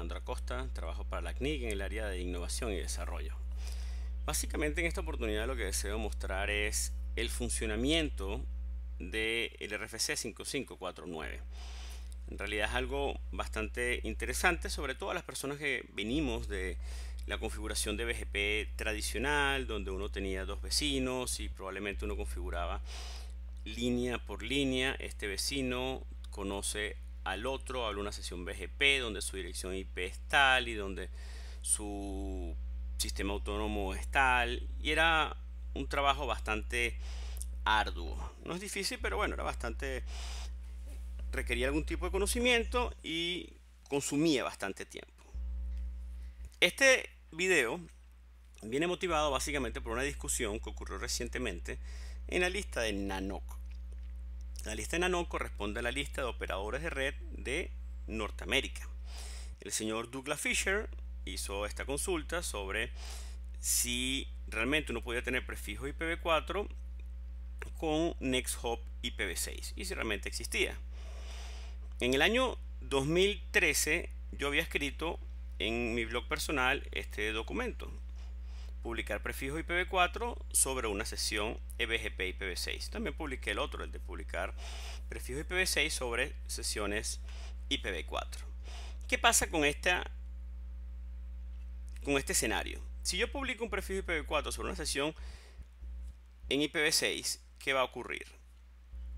Andra Costa, trabajo para la CNIC en el área de innovación y desarrollo. Básicamente en esta oportunidad lo que deseo mostrar es el funcionamiento del RFC 5549. En realidad es algo bastante interesante, sobre todo a las personas que venimos de la configuración de BGP tradicional, donde uno tenía dos vecinos y probablemente uno configuraba línea por línea, este vecino conoce al otro, a una sesión BGP donde su dirección IP es tal y donde su sistema autónomo es tal. Y era un trabajo bastante arduo. No es difícil, pero bueno, era bastante... requería algún tipo de conocimiento y consumía bastante tiempo. Este video viene motivado básicamente por una discusión que ocurrió recientemente en la lista de Nanoc. La lista de nano corresponde a la lista de operadores de red de Norteamérica. El señor Douglas Fisher hizo esta consulta sobre si realmente uno podía tener prefijo IPv4 con NextHop IPv6 y si realmente existía. En el año 2013 yo había escrito en mi blog personal este documento publicar prefijo IPv4 sobre una sesión EBGP IPv6. También publiqué el otro, el de publicar prefijo IPv6 sobre sesiones IPv4. ¿Qué pasa con esta con este escenario? Si yo publico un prefijo IPv4 sobre una sesión en IPv6, ¿qué va a ocurrir?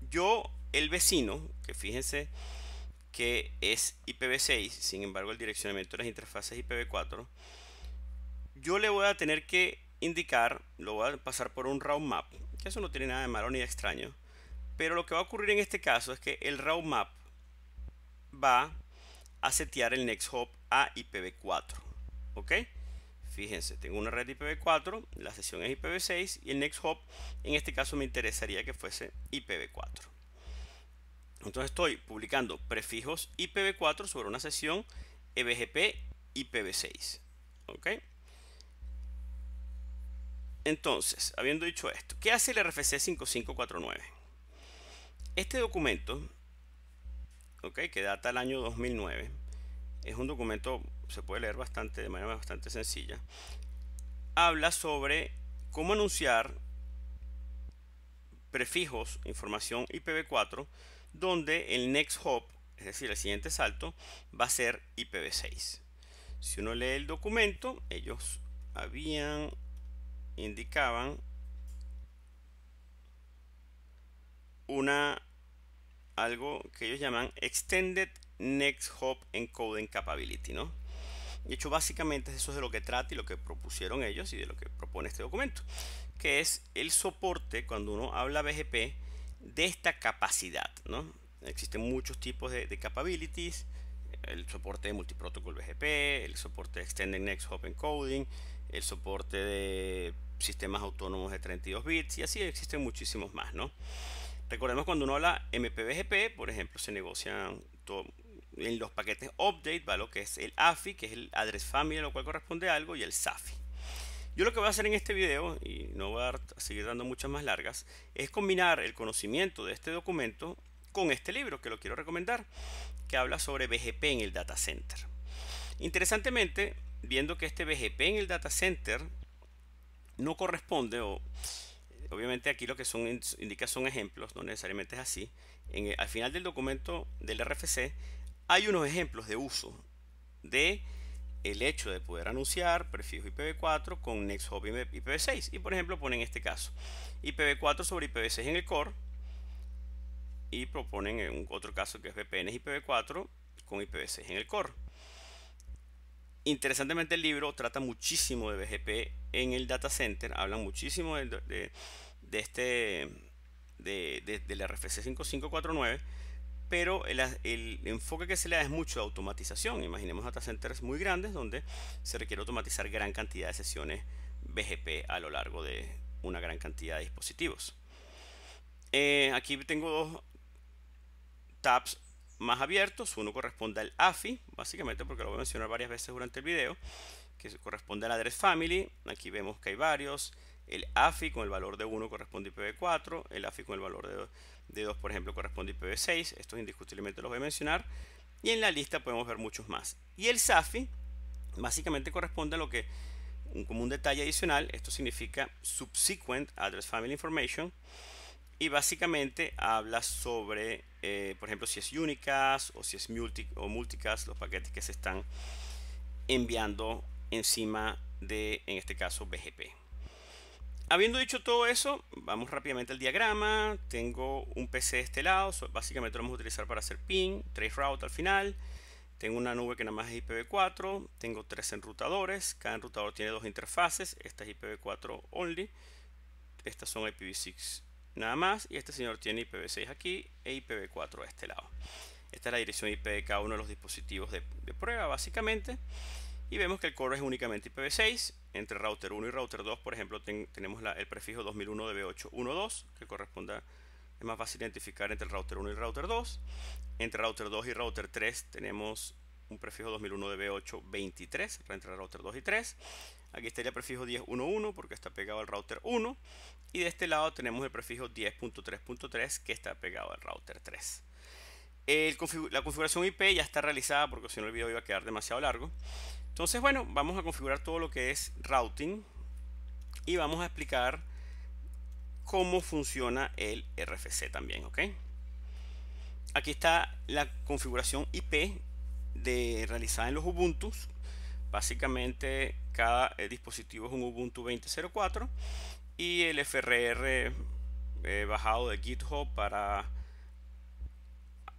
Yo, el vecino, que fíjense que es IPv6, sin embargo el direccionamiento de las interfaces IPv4, yo le voy a tener que indicar, lo voy a pasar por un round map, que eso no tiene nada de malo ni de extraño, pero lo que va a ocurrir en este caso es que el round map va a setear el next hop a IPv4, ¿ok? Fíjense, tengo una red IPv4, la sesión es IPv6 y el next hop en este caso me interesaría que fuese IPv4. Entonces estoy publicando prefijos IPv4 sobre una sesión EBGP IPv6, ¿ok? Entonces, habiendo dicho esto, ¿qué hace el RFC 5549? Este documento, ¿Ok? que data el año 2009, es un documento, se puede leer bastante de manera bastante sencilla, habla sobre cómo anunciar prefijos, información IPv4, donde el next hop, es decir, el siguiente salto, va a ser IPv6. Si uno lee el documento, ellos habían indicaban una algo que ellos llaman Extended Next Hop Encoding Capability, ¿no? De hecho, básicamente eso es de lo que trata y lo que propusieron ellos y de lo que propone este documento, que es el soporte, cuando uno habla BGP, de esta capacidad, ¿no? Existen muchos tipos de, de capabilities, el soporte de multiprotocol BGP, el soporte de Extended Next Hop Encoding, el soporte de sistemas autónomos de 32 bits y así existen muchísimos más, ¿no? Recordemos cuando uno habla MPBGP, por ejemplo, se negocian en los paquetes update va lo que es el AFI, que es el address family, a lo cual corresponde algo, y el SAFI. Yo lo que voy a hacer en este video, y no voy a, a seguir dando muchas más largas, es combinar el conocimiento de este documento con este libro que lo quiero recomendar, que habla sobre BGP en el data center. Interesantemente, viendo que este BGP en el data center no corresponde o obviamente aquí lo que son indica son ejemplos, no necesariamente es así. Eh, al final del documento del RFC hay unos ejemplos de uso de el hecho de poder anunciar prefijo IPv4 con Next hop IPv6 y por ejemplo ponen este caso IPv4 sobre IPv6 en el core y proponen eh, un otro caso que es VPN IPv4 con IPv6 en el core Interesantemente el libro trata muchísimo de BGP en el data center, hablan muchísimo de, este de, del RFC 5549, pero el, enfoque que se le da es mucho de automatización. Imaginemos data centers muy grandes donde se requiere automatizar gran cantidad de sesiones BGP a lo largo de una gran cantidad de dispositivos. Eh, aquí tengo dos tabs más abiertos. Uno corresponde al AFI, básicamente porque lo voy a mencionar varias veces durante el video, que corresponde al address family. Aquí vemos que hay varios. El AFI con el valor de 1 corresponde a IPv4, el AFI con el valor de 2, por ejemplo corresponde a IPv6, estos indiscutiblemente los voy a mencionar. Y en la lista podemos ver muchos más. Y el SAFI básicamente corresponde a lo que, como un detalle adicional, esto significa Subsequent Address Family Information y básicamente habla sobre, eh, por ejemplo, si es unicast o si es multi, o multicast, los paquetes que se están enviando encima de, en este caso, BGP. Habiendo dicho todo eso, vamos rápidamente al diagrama. Tengo un PC de este lado, básicamente lo vamos a utilizar para hacer ping, trace route al final. Tengo una nube que nada más es IPv4, tengo tres enrutadores, cada enrutador tiene dos interfaces, esta es IPv4 only, estas son IPv6 nada más y este señor tiene IPv6 aquí e IPv4 a este lado. Esta es la dirección IP de cada uno de los dispositivos de, prueba básicamente y vemos que el core es únicamente IPv6 entre router 1 y router 2 por ejemplo tenemos la, el prefijo 2001DB812 que corresponda es más fácil identificar entre el router 1 y router 2. Entre router 2 y router 3 tenemos un prefijo 2001 DB823 entre router 2 y 3. Aquí estaría el prefijo 10.1.1 porque está pegado al router 1. Y de este lado tenemos el prefijo 10.3.3 que está pegado al router 3. la configuración IP ya está realizada porque si no el video iba a quedar demasiado largo. Entonces, bueno, vamos a configurar todo lo que es routing y vamos a explicar cómo funciona el RFC también, ¿ok? Aquí está la configuración IP de, realizada en los Ubuntu Básicamente cada eh, dispositivo es un Ubuntu 20.04 y el FRR eh, bajado de GitHub para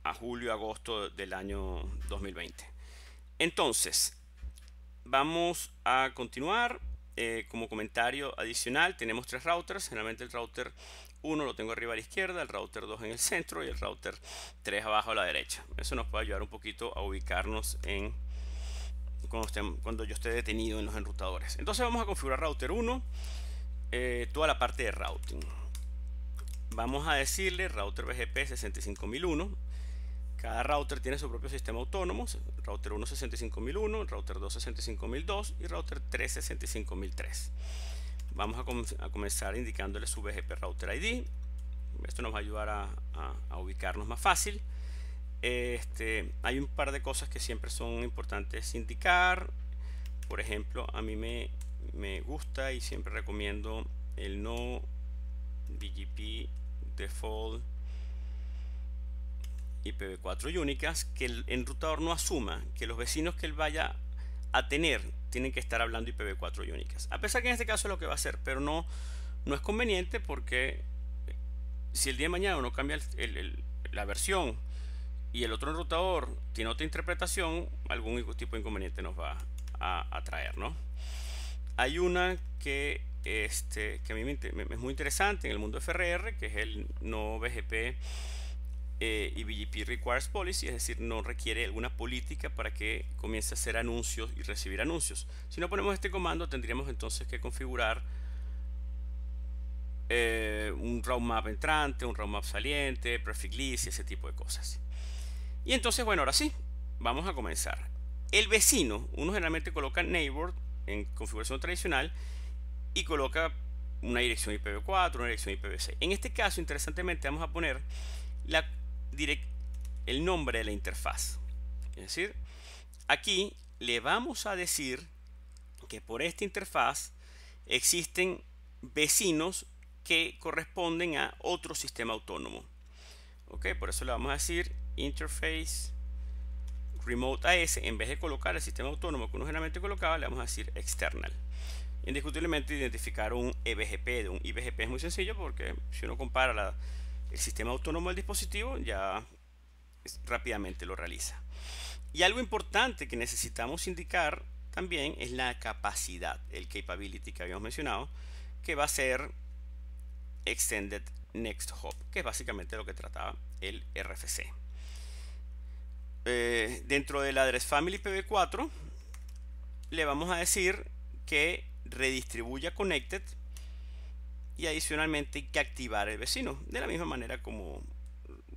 a julio, agosto del año 2020. Entonces, vamos a continuar. Eh, como comentario adicional, tenemos tres routers. Generalmente el router 1 lo tengo arriba a la izquierda, el router 2 en el centro y el router 3 abajo a la derecha. Eso nos puede ayudar un poquito a ubicarnos en cuando, yo esté detenido en los enrutadores. Entonces vamos a configurar router 1, eh, toda la parte de routing. Vamos a decirle router BGP 65001. Cada router tiene su propio sistema autónomo, router 1 65001, router 2 65002 y router 3 65003. Vamos a, comenzar indicándole su BGP router ID. Esto nos va a ayudar a ubicarnos más fácil. Este, hay un par de cosas que siempre son importantes indicar. Por ejemplo, a mí me, me gusta y siempre recomiendo el no BGP default IPv4 únicas que el enrutador no asuma que los vecinos que él vaya a tener tienen que estar hablando IPv4 únicas. A pesar que en este caso es lo que va a hacer, pero no, no es conveniente porque si el día de mañana uno cambia la versión y el otro enrutador tiene otra interpretación, algún tipo de inconveniente nos va a, traer, ¿no? Hay una que, este, a mí me, es muy interesante en el mundo FRR, que es el no BGP eh, y BGP Requires Policy, es decir, no requiere alguna política para que comience a hacer anuncios y recibir anuncios. Si no ponemos este comando, tendríamos entonces que configurar eh, un un map entrante, un map saliente, prefix list y ese tipo de cosas. Y entonces, bueno, ahora sí, vamos a comenzar. El vecino, uno generalmente coloca neighbor en configuración tradicional y coloca una dirección IPv4, una dirección IPv6. En este caso, interesantemente, vamos a poner la el nombre de la interfaz. Es decir, aquí le vamos a decir que por esta interfaz existen vecinos que corresponden a otro sistema autónomo. Ok, por eso le vamos a decir interface remote AS, en vez de colocar el sistema autónomo que uno generalmente colocaba, le vamos a decir external. Indiscutiblemente identificar un EBGP de un IBGP es muy sencillo porque si uno compara el sistema autónomo del dispositivo ya rápidamente lo realiza. Y algo importante que necesitamos indicar también es la capacidad, el capability que habíamos mencionado, que va a ser Extended Next Hop, que es básicamente lo que trataba el RFC. Eh, dentro del address family pb4 le vamos a decir que redistribuya connected y adicionalmente que activar el vecino de la misma manera como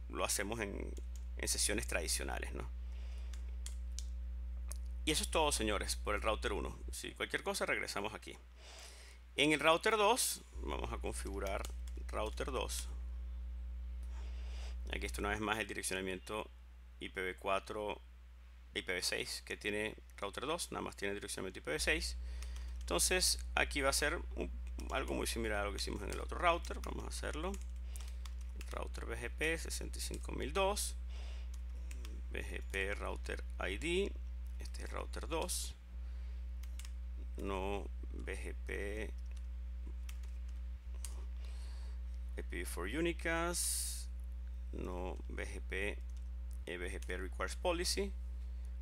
lo hacemos en, sesiones tradicionales y eso es todo señores por el router 1 si cualquier cosa regresamos aquí en el router 2 vamos a configurar router 2 aquí está una vez más el direccionamiento IPv4 e IPv6 que tiene router 2, nada más tiene direccionamiento IPv6. Entonces aquí va a ser algo muy similar a lo que hicimos en el otro router, vamos a hacerlo. Router BGP 65002, BGP router ID, este es router 2, no BGP IPv4 Unicast, no BGP e BGP Requires Policy.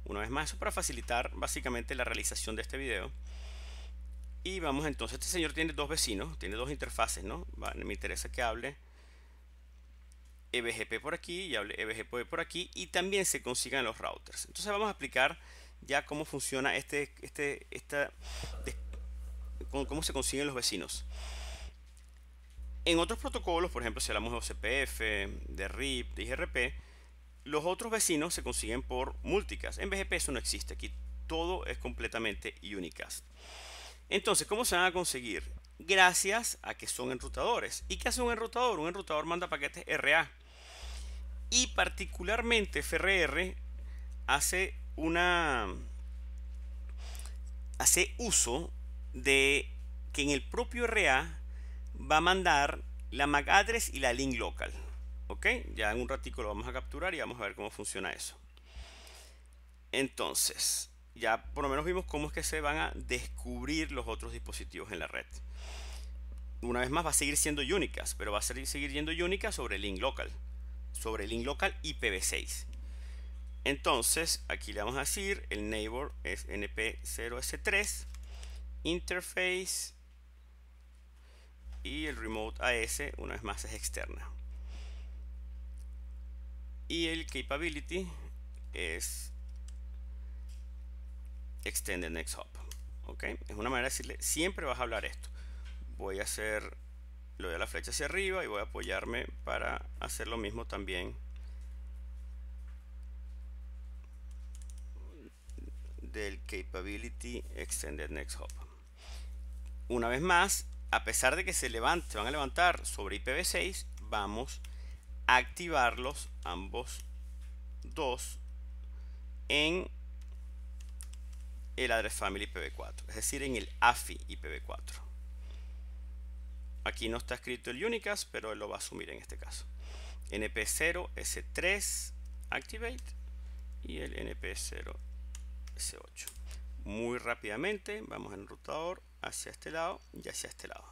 Una vez más, eso para facilitar básicamente la realización de este video. Y vamos entonces, este señor tiene dos vecinos, tiene dos interfaces, ¿no? me interesa que hable EBGP por aquí y hable EBGP por aquí y también se consigan los routers. Entonces vamos a explicar ya cómo funciona este, este, esta, cómo se consiguen los vecinos. En otros protocolos, por ejemplo, si hablamos de OCPF, de RIP, de IGRP, los otros vecinos se consiguen por multicast. En BGP eso no existe. Aquí todo es completamente unicast. Entonces, ¿cómo se van a conseguir? Gracias a que son enrutadores. ¿Y qué hace un enrutador? Un enrutador manda paquetes RA. Y particularmente FRR hace una hace uso de que en el propio RA va a mandar la MAC address y la link local ok ya en un ratito lo vamos a capturar y vamos a ver cómo funciona eso entonces ya por lo menos vimos cómo es que se van a descubrir los otros dispositivos en la red una vez más va a seguir siendo únicas pero va a seguir yendo unicas sobre el link local sobre el link local IPv6 entonces aquí le vamos a decir el neighbor es np0s3 interface y el remote AS una vez más es externa y el capability es Extended next hop ok es una manera de decirle siempre vas a hablar esto voy a hacer lo de la flecha hacia arriba y voy a apoyarme para hacer lo mismo también del capability extended next hop una vez más a pesar de que se, levante, van a levantar sobre IPv6 vamos activarlos ambos dos en el address family IPv4, es decir, en el AFI IPv4. Aquí no está escrito el unicast, pero él lo va a asumir en este caso. NP0S3 activate y el NP0S8. Muy rápidamente vamos el rotador hacia este lado y hacia este lado.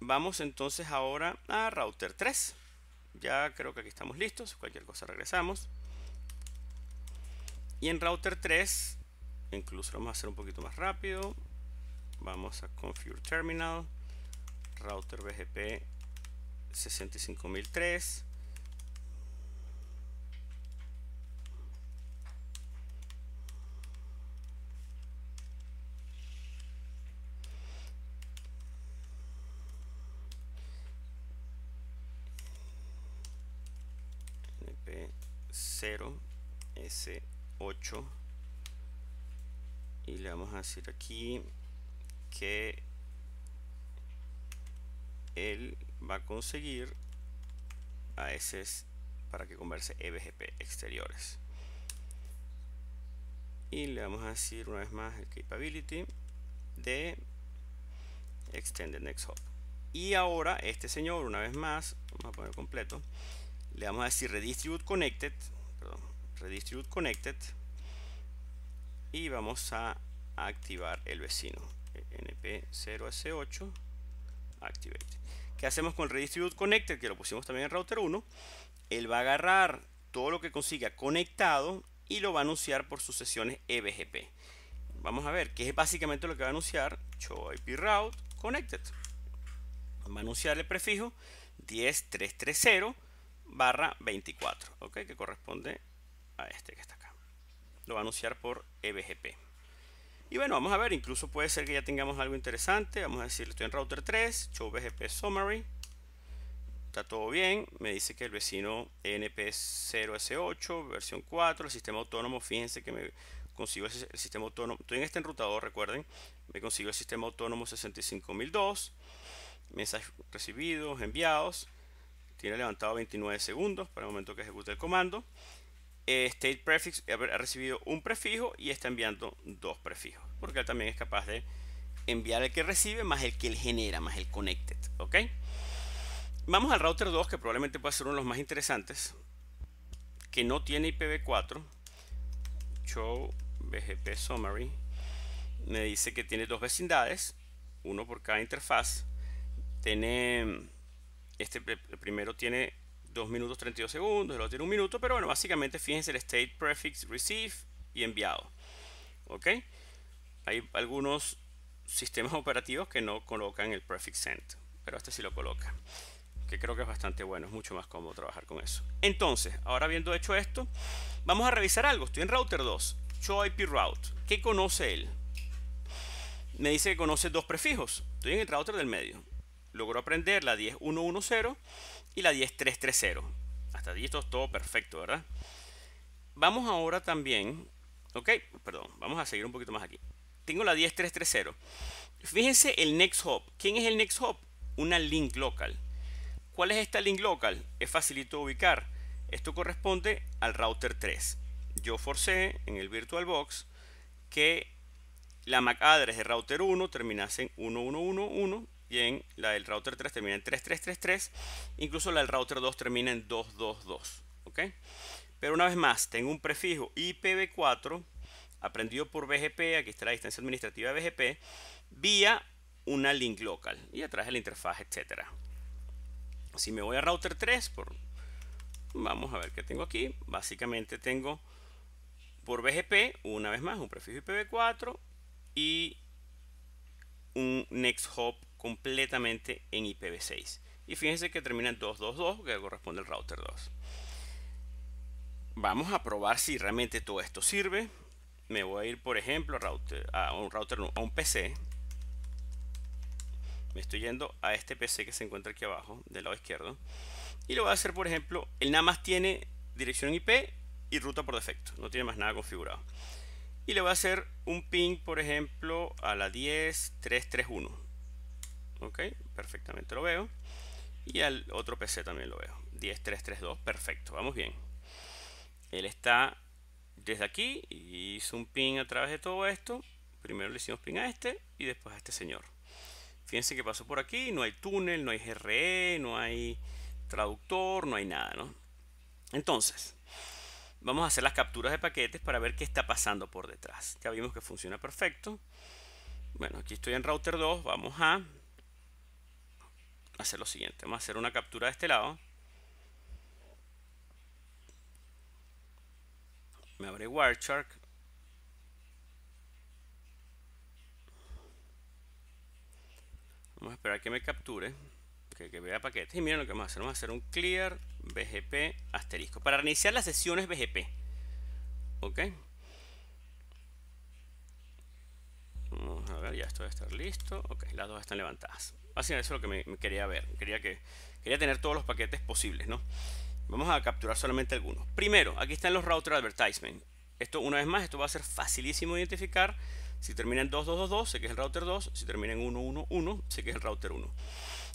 Vamos entonces ahora a router 3. Ya creo que aquí estamos listos. Cualquier cosa regresamos. Y en router 3, incluso lo vamos a hacer un poquito más rápido. Vamos a configure terminal, router BGP 65003. 0 S8 y le vamos a decir aquí que él va a conseguir a ese para que converse EBGP exteriores y le vamos a decir una vez más el capability de extended next hop y ahora este señor una vez más vamos a poner completo le vamos a decir redistribute connected redistribute connected y vamos a activar el vecino e np0s8 activate ¿qué hacemos con redistribute connected? que lo pusimos también en router 1 él va a agarrar todo lo que consiga conectado y lo va a anunciar por sus sesiones EBGP vamos a ver qué es básicamente lo que va a anunciar show IP route connected va a anunciar el prefijo 10330 barra 24, ¿ok? Que corresponde a este que está acá. Lo va a anunciar por EBGP. Y bueno, vamos a ver, incluso puede ser que ya tengamos algo interesante. Vamos a decir, estoy en router 3, show BGP summary. Está todo bien. Me dice que el vecino NP0S8, versión 4, el sistema autónomo. Fíjense que me consigo el sistema autónomo. Estoy en este enrutador, recuerden. Me consigo el sistema autónomo 65002. Mensajes recibidos, enviados tiene levantado 29 segundos para el momento que ejecute el comando. Eh, state prefix ha recibido un prefijo y está enviando dos prefijos, porque él también es capaz de enviar el que recibe más el que él genera, más el connected. ¿ok? Vamos al router 2, que probablemente pueda ser uno de los más interesantes, que no tiene IPv4. Show BGP Summary me dice que tiene dos vecindades, uno por cada interfaz. Tiene este primero tiene 2 minutos 32 segundos, el otro tiene un minuto, pero bueno, básicamente fíjense el state prefix receive y enviado. ¿Ok? Hay algunos sistemas operativos que no colocan el prefix send, pero este sí lo coloca, que creo que es bastante bueno, es mucho más cómodo trabajar con eso. Entonces, ahora habiendo hecho esto, vamos a revisar algo. Estoy en router 2, show IP route. ¿Qué conoce él? Me dice que conoce dos prefijos. Estoy en el router del medio. Logro aprender la 10110 y la 10330. Hasta ahí esto es todo perfecto, ¿verdad? Vamos ahora también, ok, perdón, vamos a seguir un poquito más aquí. Tengo la 10330. Fíjense el next hop. ¿Quién es el next hop? Una link local. ¿Cuál es esta link local? Es facilito de ubicar. Esto corresponde al router 3. Yo forcé en el VirtualBox que la MAC address de router 1 terminase en 1111 la del router 3 termina en 3333, incluso la del router 2 termina en 222, ¿ok? Pero una vez más, tengo un prefijo IPv4 aprendido por BGP, aquí está la distancia administrativa de BGP, vía una link local y atrás de la interfaz, etcétera. Si me voy a router 3, por, vamos a ver qué tengo aquí. Básicamente tengo por BGP, una vez más, un prefijo IPv4 y un next hop completamente en IPv6. Y fíjense que termina en 222, que corresponde al router 2. Vamos a probar si realmente todo esto sirve. Me voy a ir, por ejemplo, a, un router, a un PC. Me estoy yendo a este PC que se encuentra aquí abajo, del lado izquierdo. Y lo voy a hacer, por ejemplo, él nada más tiene dirección IP y ruta por defecto. No tiene más nada configurado. Y le voy a hacer un ping, por ejemplo, a la 10331 ok, perfectamente lo veo. Y al otro PC también lo veo, 10332, perfecto, vamos bien. Él está desde aquí, y hizo un ping a través de todo esto. Primero le hicimos ping a este y después a este señor. Fíjense que pasó por aquí, no hay túnel, no hay GRE, no hay traductor, no hay nada, ¿no? Entonces, vamos a hacer las capturas de paquetes para ver qué está pasando por detrás. Ya vimos que funciona perfecto. Bueno, aquí estoy en router 2, vamos a hacer lo siguiente. Vamos a hacer una captura de este lado. Me abre Wireshark. Vamos a esperar que me capture. Que, que vea paquetes. Y miren lo que vamos a hacer. Vamos a hacer un clear BGP asterisco. Para reiniciar las sesiones BGP. Ok. Vamos a ver, ya esto debe estar listo. Ok, las dos están levantadas eso es lo que me, quería ver. Quería, que, quería tener todos los paquetes posibles, ¿no? Vamos a capturar solamente algunos. Primero, aquí están los router advertisement. Esto, una vez más, esto va a ser facilísimo identificar. Si termina en 2222, sé que es el router 2. Si termina en 111, sé que es el router 1.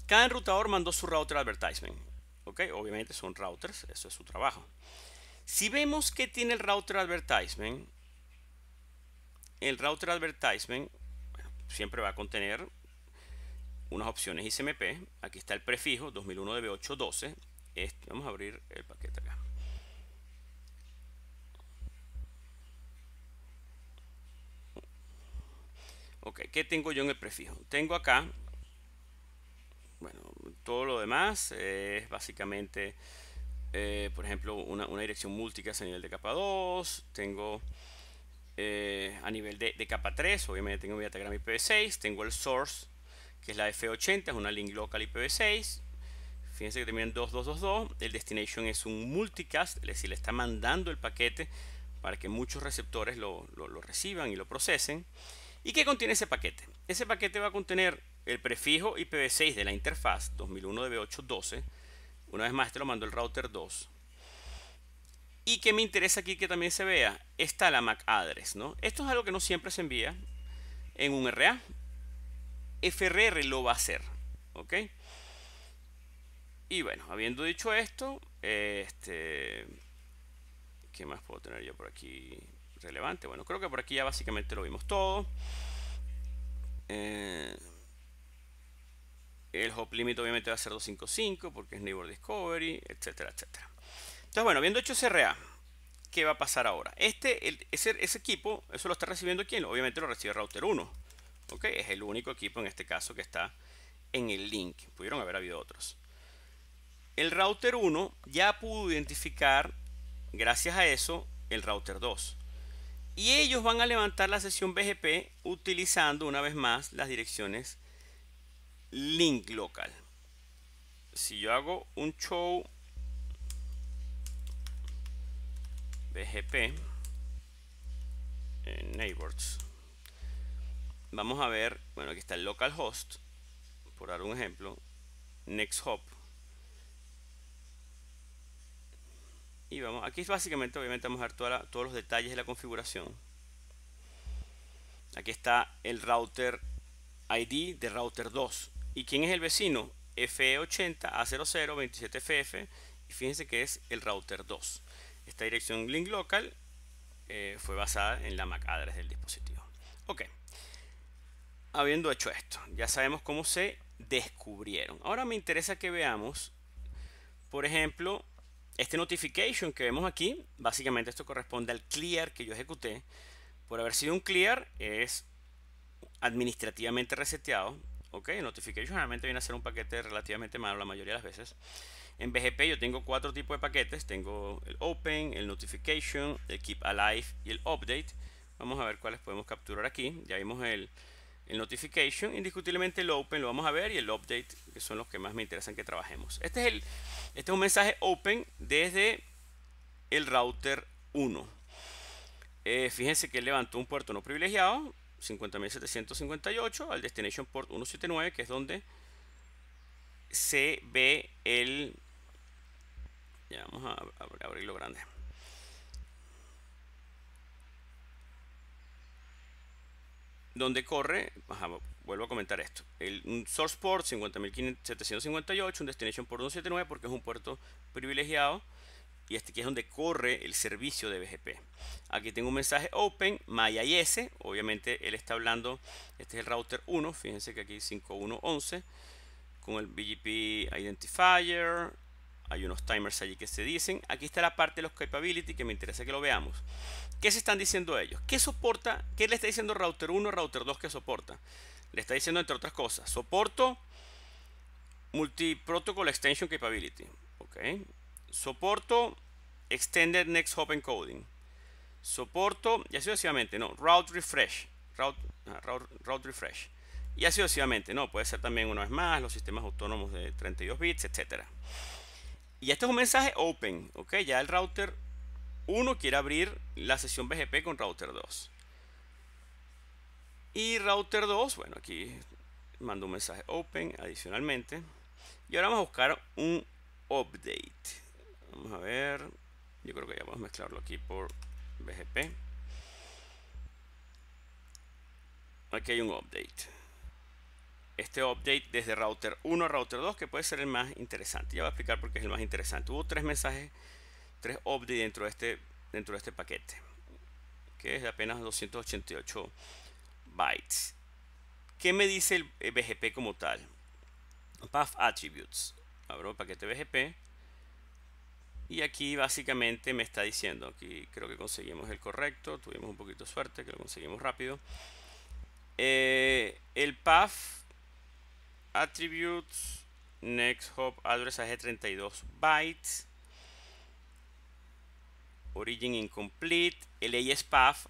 Cada enrutador mandó su router advertisement. ¿Ok? Obviamente son routers, eso es su trabajo. Si vemos que tiene el router advertisement, el router advertisement siempre va a contener unas opciones ICMP. Aquí está el prefijo 2001 DB812. Este, vamos a abrir el paquete acá. Ok, ¿qué tengo yo en el prefijo? Tengo acá, bueno, todo lo demás es básicamente, eh, por ejemplo, una, dirección múltica a nivel de capa 2, tengo eh, a nivel de, capa 3, obviamente tengo mi datagrama IPv6, tengo el source que es la F80, es una link local IPv6. Fíjense que termina en 2222. El destination es un multicast, es decir, le está mandando el paquete para que muchos receptores lo, lo, reciban y lo procesen. ¿Y qué contiene ese paquete? Ese paquete va a contener el prefijo IPv6 de la interfaz 2001DB812. Una vez más, te lo mando el router 2. Y qué me interesa aquí que también se vea, está la MAC address, ¿no? Esto es algo que no siempre se envía en un RA. FRR lo va a hacer. ¿Ok? Y bueno, habiendo dicho esto, este, ¿qué más puedo tener yo por aquí relevante? Bueno, creo que por aquí ya básicamente lo vimos todo. Eh, el hop limit obviamente va a ser 255 porque es Neighbor Discovery, etcétera, etcétera. Entonces, bueno, habiendo hecho CRA, ¿qué va a pasar ahora? Este, el, ese, ese, equipo, eso lo está recibiendo quién? Obviamente lo recibe Router 1. ¿ok? Es el único equipo en este caso que está en el link. Pudieron haber habido otros. El router 1 ya pudo identificar, gracias a eso, el router 2. Y ellos van a levantar la sesión BGP utilizando una vez más las direcciones link local. Si yo hago un show BGP en neighbors vamos a ver, bueno, aquí está el localhost, por dar un ejemplo, next hop. Y vamos, aquí es básicamente, obviamente, vamos a ver todos los detalles de la configuración. Aquí está el router ID de router 2. ¿Y quién es el vecino? FE80A0027FF. Y fíjense que es el router 2. Esta dirección link local eh, fue basada en la MAC address del dispositivo. Ok habiendo hecho esto, ya sabemos cómo se descubrieron. Ahora me interesa que veamos, por ejemplo, este notification que vemos aquí, básicamente esto corresponde al clear que yo ejecuté. Por haber sido un clear es administrativamente reseteado. Ok, notification generalmente viene a ser un paquete relativamente malo la mayoría de las veces. En BGP yo tengo cuatro tipos de paquetes. Tengo el open, el notification, el keep alive y el update. Vamos a ver cuáles podemos capturar aquí. Ya vimos el, el notification, indiscutiblemente el open lo vamos a ver y el update, que son los que más me interesan que trabajemos. Este es, el, este es un mensaje open desde el router 1. Eh, fíjense que levantó un puerto no privilegiado, 50.758, al destination port 179, que es donde se ve el... Ya vamos a abrirlo grande. donde corre, vuelvo a comentar esto, el, un source port 50.758, un destination port 179 porque es un puerto privilegiado y este aquí es donde corre el servicio de BGP. Aquí tengo un mensaje open, MyIS, obviamente él está hablando, este es el router 1, fíjense que aquí 5111, con el BGP identifier, hay unos timers allí que se dicen. Aquí está la parte de los capability que me interesa que lo veamos. ¿Qué se están diciendo ellos? ¿Qué soporta? ¿Qué le está diciendo router 1, router 2 que soporta? Le está diciendo entre otras cosas, soporto multi protocol extension capability, ok. Soporto extended next hop encoding. Soporto y así sucesivamente, no, route refresh, route, ah, refresh. Y así sucesivamente, no, puede ser también una vez más los sistemas autónomos de 32 bits, etcétera. Y este es un mensaje open, ¿ok? Ya el router 1 quiere abrir la sesión BGP con router 2. Y router 2, bueno, aquí mando un mensaje open adicionalmente. Y ahora vamos a buscar un update. Vamos a ver, yo creo que ya vamos a mezclarlo aquí por BGP. Aquí hay un update este update desde router 1 a router 2 que puede ser el más interesante. Ya voy a explicar por qué es el más interesante. Hubo tres mensajes, tres updates dentro de este, dentro de este paquete, que es de apenas 288 bytes. ¿Qué me dice el BGP como tal? Path Attributes. Abro el paquete BGP. Y aquí básicamente me está diciendo, aquí creo que conseguimos el correcto, tuvimos un poquito de suerte, que lo conseguimos rápido. Eh, el path attributes next hop address a 32 bytes origin incomplete LAS path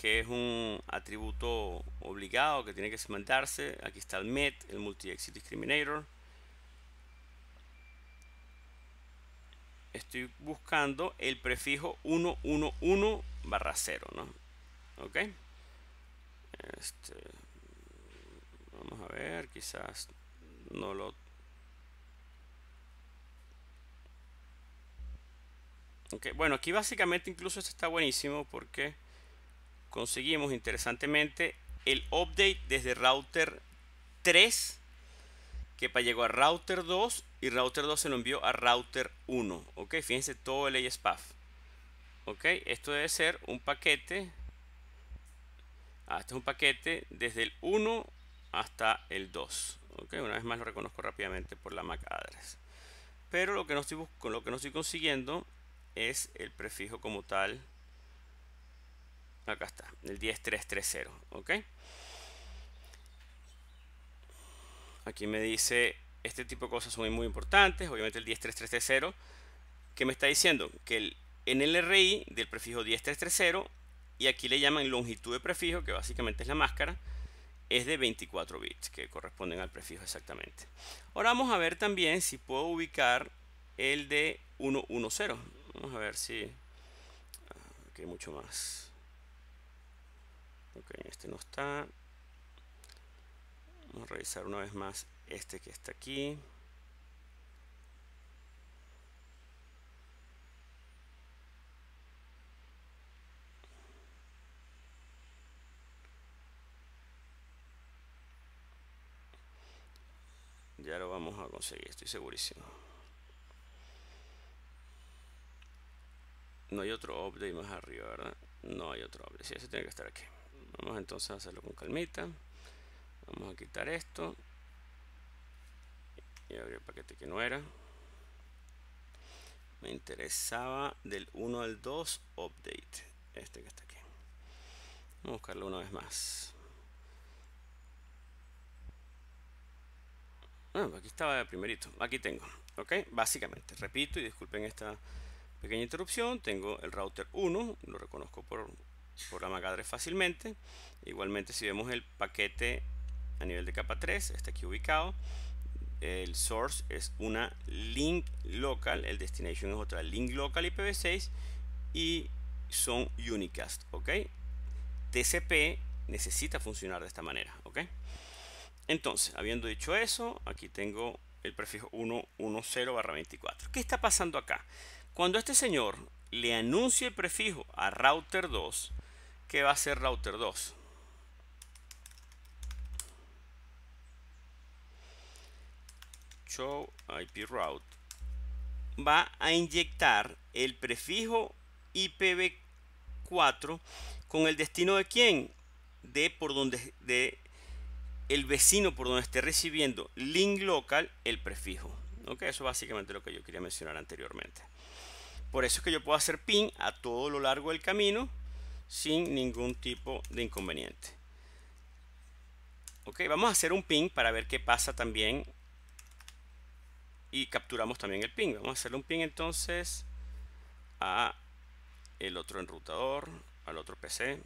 que es un atributo obligado que tiene que mandarse aquí está el MET el multi exit discriminator estoy buscando el prefijo 111 barra 0 ¿no? ok este Vamos a ver, quizás no lo... Okay, bueno, aquí básicamente incluso esto está buenísimo porque conseguimos interesantemente el update desde router 3 que llegó a router 2 y router 2 se lo envió a router 1. Ok, fíjense todo el ASPAF. Ok, esto debe ser un paquete. Ah, este es un paquete desde el 1 hasta el 2. ok Una vez más lo reconozco rápidamente por la MAC address. Pero lo que no estoy, lo que no estoy consiguiendo es el prefijo como tal. Acá está, el 10330. ¿Ok? Aquí me dice, este tipo de cosas son muy, importantes. Obviamente el 10330. que me está diciendo? Que el NLRI del prefijo 10330 y aquí le llaman longitud de prefijo, que básicamente es la máscara es de 24 bits, que corresponden al prefijo exactamente. Ahora vamos a ver también si puedo ubicar el de 110. Vamos a ver si... Ah, hay mucho más. Ok, este no está. Vamos a revisar una vez más este que está aquí. ya lo vamos a conseguir, estoy segurísimo. No hay otro update más arriba, ¿verdad? No hay otro update, sí, ese tiene que estar aquí. Vamos entonces a hacerlo con calmita. Vamos a quitar esto. Y abrir el paquete que no era. Me interesaba del 1 al 2 update. Este que está aquí. Vamos a buscarlo una vez más. Ah, aquí estaba primerito. Aquí tengo. Ok, básicamente. Repito y disculpen esta pequeña interrupción. Tengo el router 1. Lo reconozco por, por la MacAdre fácilmente. Igualmente si vemos el paquete a nivel de capa 3. Está aquí ubicado el source es una link local, el destination es otra link local IPv6 y son unicast, ¿ok? TCP necesita funcionar de esta manera, ¿ok? Entonces, habiendo dicho eso, aquí tengo el prefijo 110 barra 24. ¿Qué está pasando acá? Cuando este señor le anuncia el prefijo a router 2, ¿qué va a ser router 2? Show IP route va a inyectar el prefijo IPv4 con el destino de quién? De por donde de el vecino por donde esté recibiendo link local el prefijo. ¿Ok? Eso básicamente lo que yo quería mencionar anteriormente. Por eso es que yo puedo hacer pin a todo lo largo del camino sin ningún tipo de inconveniente. Ok, vamos a hacer un ping para ver qué pasa también. Y capturamos también el ping. Vamos a hacerle un ping entonces a el otro enrutador, al otro PC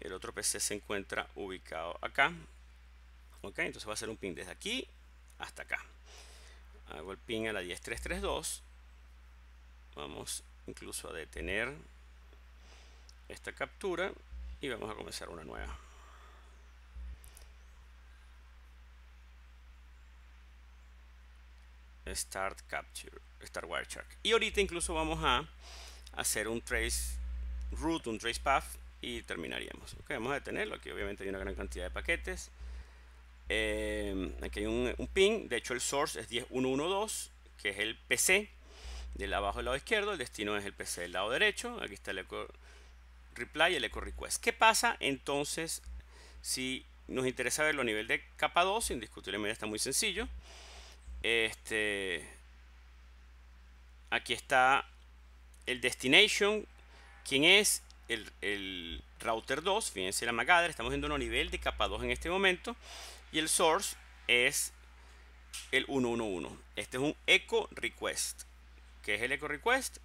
el otro PC se encuentra ubicado acá. Ok, entonces va a hacer un pin desde aquí hasta acá. Hago el pin a la 10332. Vamos incluso a detener esta captura y vamos a comenzar una nueva. Start Capture, Start Wireshark. Y ahorita incluso vamos a hacer un trace root, un trace path y terminaríamos. Okay, vamos a detenerlo. Aquí obviamente hay una gran cantidad de paquetes. Eh, aquí hay un, pin. De hecho, el source es 10112, que es el PC del abajo del lado izquierdo. El destino es el PC del lado derecho. Aquí está el echo reply y el echo request. ¿Qué pasa entonces si nos interesa verlo a nivel de capa 2? Indiscutiblemente está muy sencillo. Este, aquí está el destination, quién es el, router 2, fíjense la magada estamos viendo un nivel de capa 2 en este momento y el source es el 111. Este es un echo request. que es el echo request?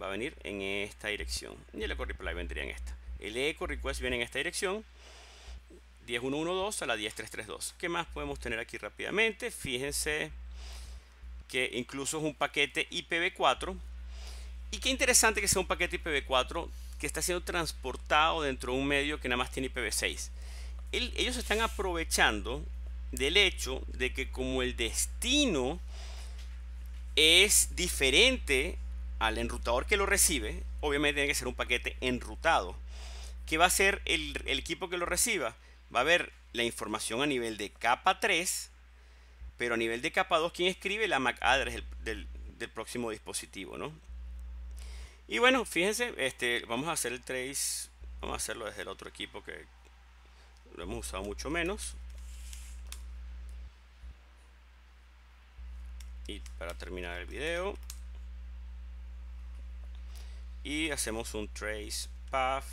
Va a venir en esta dirección y el echo reply vendría en esta. El echo request viene en esta dirección 10112 a la 10332. ¿Qué más podemos tener aquí rápidamente? Fíjense que incluso es un paquete IPv4 y qué interesante que sea un paquete IPv4 que está siendo transportado dentro de un medio que nada más tiene IPv6. ellos están aprovechando del hecho de que como el destino es diferente al enrutador que lo recibe, obviamente tiene que ser un paquete enrutado. ¿Qué va a ser el, equipo que lo reciba? Va a ver la información a nivel de capa 3, pero a nivel de capa 2, ¿quién escribe la MAC address ah, del, del próximo dispositivo? ¿no? Y bueno, fíjense, este, vamos a hacer el trace, vamos a hacerlo desde el otro equipo que lo hemos usado mucho menos. Y para terminar el video. Y hacemos un trace path.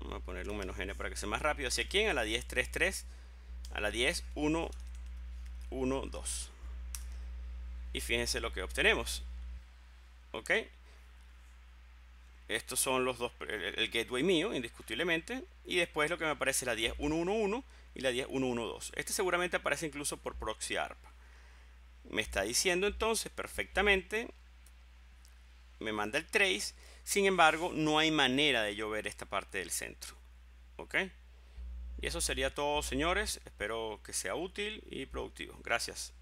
Vamos a poner un menos n para que sea más rápido. ¿Hacia quién? A la 10, A la 10, 1, 1, 2. Y fíjense lo que obtenemos. ¿Ok? Estos son los dos, el, gateway mío, indiscutiblemente. Y después lo que me aparece es la 10111 y la 10112. Este seguramente aparece incluso por proxy Arpa. Me está diciendo entonces perfectamente, me manda el trace. Sin embargo, no hay manera de yo ver esta parte del centro. ¿Ok? Y eso sería todo, señores. Espero que sea útil y productivo. Gracias.